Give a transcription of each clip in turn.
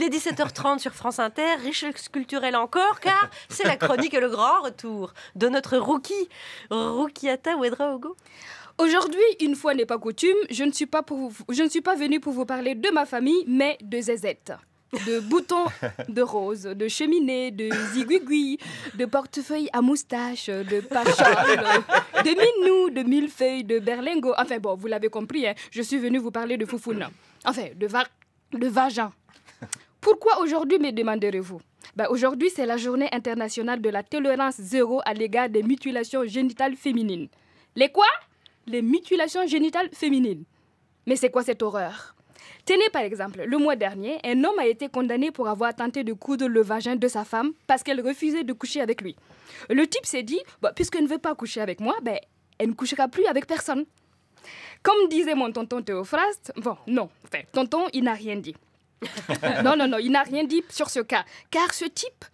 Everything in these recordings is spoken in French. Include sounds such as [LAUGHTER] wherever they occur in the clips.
Il est 17h30 sur France Inter, riche culturel encore, car c'est la chronique et le grand retour de notre rookie, Rukiata Wedraogo. Aujourd'hui, une fois n'est pas coutume, je ne suis pas, je ne suis pas venue pour vous parler de ma famille, mais de Zezette. de [LAUGHS] boutons de rose, de cheminées, de zigouigoui, de portefeuilles à moustache, de pacha, de minou, de millefeuille, de berlingot. Enfin bon, vous l'avez compris, hein, je suis venue vous parler de Foufouna, Enfin, de, va de vagin. Pourquoi aujourd'hui me demanderez-vous ben, Aujourd'hui, c'est la journée internationale de la tolérance zéro à l'égard des mutilations génitales féminines. Les quoi Les mutilations génitales féminines. Mais c'est quoi cette horreur Tenez par exemple, le mois dernier, un homme a été condamné pour avoir tenté de coudre le vagin de sa femme parce qu'elle refusait de coucher avec lui. Le type s'est dit, puisqu'elle ne veut pas coucher avec moi, ben, elle ne couchera plus avec personne. Comme disait mon tonton Théophraste, bon, non, tonton, il n'a rien dit. [LAUGHS] non, non, non, il n'a rien dit sur ce cas, car ce type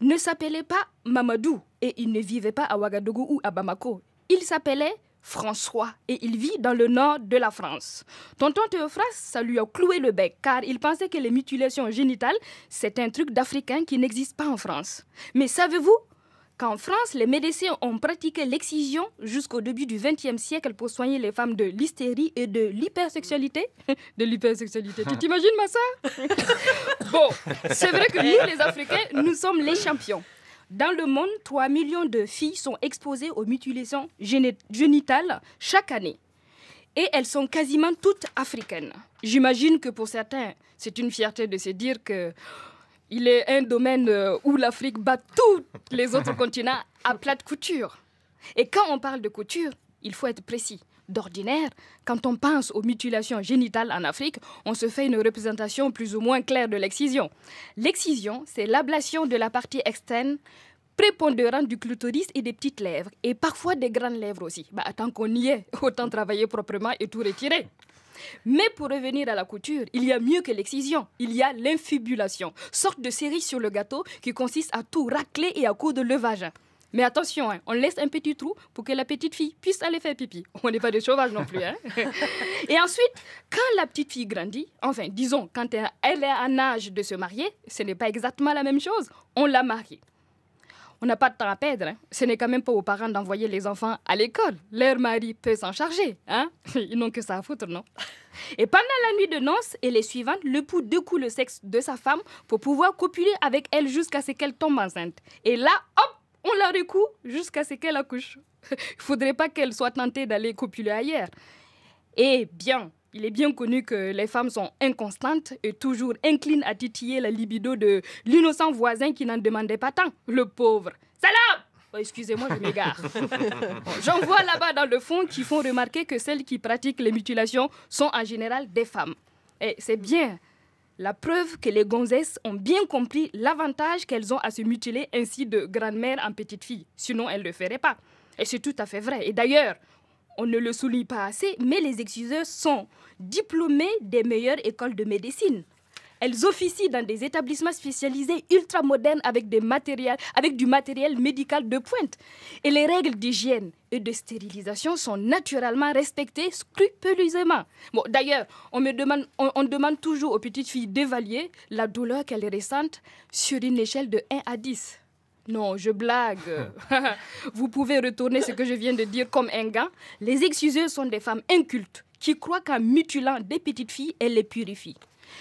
ne s'appelait pas Mamadou et il ne vivait pas à Ouagadougou ou à Bamako. Il s'appelait François et il vit dans le nord de la France. Tonton Théophras, ça lui a cloué le bec car il pensait que les mutilations génitales, c'est un truc d'Africain qui n'existe pas en France. Mais savez-vous qu'en France, les médecins ont pratiqué l'excision jusqu'au début du XXe siècle pour soigner les femmes de l'hystérie et de l'hypersexualité. [LAUGHS] De l'hypersexualité, tu t'imagines, ma soeur [LAUGHS] Bon, c'est vrai que nous, les Africains, nous sommes les champions. Dans le monde, 3 millions de filles sont exposées aux mutilations génitales chaque année. Et elles sont quasiment toutes africaines. J'imagine que pour certains, c'est une fierté de se dire que il est un domaine euh, où l'Afrique bat tous les autres [LAUGHS] continents à plate couture. Et quand on parle de couture, il faut être précis. D'ordinaire, quand on pense aux mutilations génitales en Afrique, on se fait une représentation plus ou moins claire de l'excision. L'excision, c'est l'ablation de la partie externe prépondérante du clitoris et des petites lèvres, et parfois des grandes lèvres aussi. Bah, tant qu'on y est, autant travailler proprement et tout retirer. Mais pour revenir à la couture, il y a mieux que l'excision. Il y a l'infibulation, sorte de série sur le gâteau qui consiste à tout racler et à coup de levage. Mais attention, hein, on laisse un petit trou pour que la petite fille puisse aller faire pipi. [LAUGHS] On n'est pas des sauvages non plus. Hein. [LAUGHS] Et ensuite, quand la petite fille grandit, enfin, disons, quand elle est à âge de se marier, ce n'est pas exactement la même chose. On l'a marie. On n'a pas de temps à perdre. Hein. Ce n'est quand même pas aux parents d'envoyer les enfants à l'école. Leur mari peut s'en charger. Hein. [LAUGHS] Ils n'ont que ça à foutre, non Et pendant la nuit de noces et les suivantes, le pouls découle le sexe de sa femme pour pouvoir copuler avec elle jusqu'à ce qu'elle tombe enceinte. Et là, hop, on la recoue jusqu'à ce qu'elle accouche. [LAUGHS] Il faudrait pas qu'elle soit tentée d'aller copuler ailleurs. Eh bien, il est bien connu que les femmes sont inconstantes et toujours inclines à titiller la libido de l'innocent voisin qui n'en demandait pas tant, le pauvre. Salope oh, Excusez-moi, je m'égare. [LAUGHS] J'en vois là-bas dans le fond qui font remarquer que celles qui pratiquent les mutilations sont en général des femmes. Et c'est bien la preuve que les gonzesses ont bien compris l'avantage qu'elles ont à se mutiler ainsi de grand-mère en petite fille. Sinon, elles ne le feraient pas. Et c'est tout à fait vrai. Et d'ailleurs, on ne le souligne pas assez, mais les excuseurs sont diplômés des meilleures écoles de médecine. Elles officient dans des établissements spécialisés ultra modernes avec, du matériel médical de pointe. Et les règles d'hygiène et de stérilisation sont naturellement respectées scrupuleusement. Bon, D'ailleurs, on, me demande, on demande toujours aux petites filles d'évaluer la douleur qu'elles ressentent sur une échelle de 1 à 10. Non, je blague. [LAUGHS] Vous pouvez retourner ce que je viens de dire comme un gant. Les excuseuses sont des femmes incultes qui croient qu'en mutilant des petites filles, elles les purifient.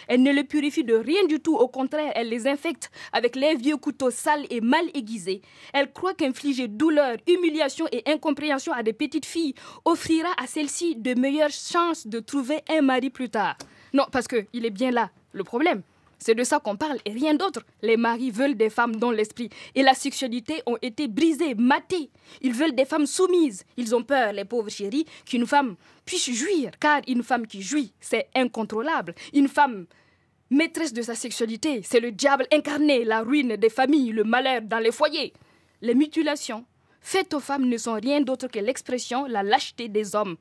Elles ne les purifient de rien du tout, au contraire, elles les infectent avec les vieux couteaux sales et mal aiguisés. Elles croient qu'infliger douleur, humiliation et incompréhension à des petites filles offrira à celles-ci de meilleures chances de trouver un mari plus tard. Non, parce qu'il est bien là le problème. C'est de ça qu'on parle et rien d'autre. Les maris veulent des femmes dont l'esprit et la sexualité ont été brisés, matés. Ils veulent des femmes soumises. Ils ont peur, les pauvres chéris, qu'une femme puisse jouir. Car une femme qui jouit, c'est incontrôlable. Une femme maîtresse de sa sexualité, c'est le diable incarné, la ruine des familles, le malheur dans les foyers. Les mutilations faites aux femmes ne sont rien d'autre que l'expression, la lâcheté des hommes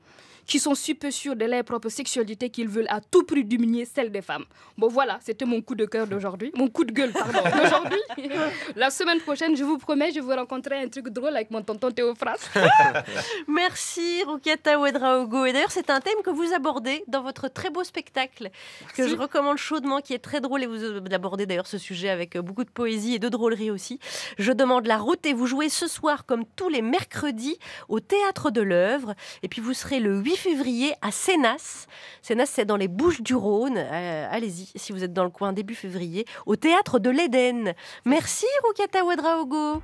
qui sont super sûrs de leur propre sexualité qu'ils veulent à tout prix diminuer celle des femmes. Bon voilà, c'était mon coup de cœur d'aujourd'hui, mon coup de gueule, pardon, [LAUGHS] La semaine prochaine, je vous promets, je vais rencontrer un truc drôle avec mon tonton Théophras. [LAUGHS] Merci Rukiata Ouedraogo. Et d'ailleurs, c'est un thème que vous abordez dans votre très beau spectacle, que je recommande chaudement, qui est très drôle. Et vous abordez d'ailleurs ce sujet avec euh, beaucoup de poésie et de drôlerie aussi. Je demande la route et vous jouez ce soir, comme tous les mercredis, au Théâtre de l'œuvre. Et puis vous serez le 8 février à Sénas. Sénas, c'est dans les Bouches du Rhône. Euh, allez-y, si vous êtes dans le coin, début février, au Théâtre de l'Éden. Merci, Rukata Wadraogo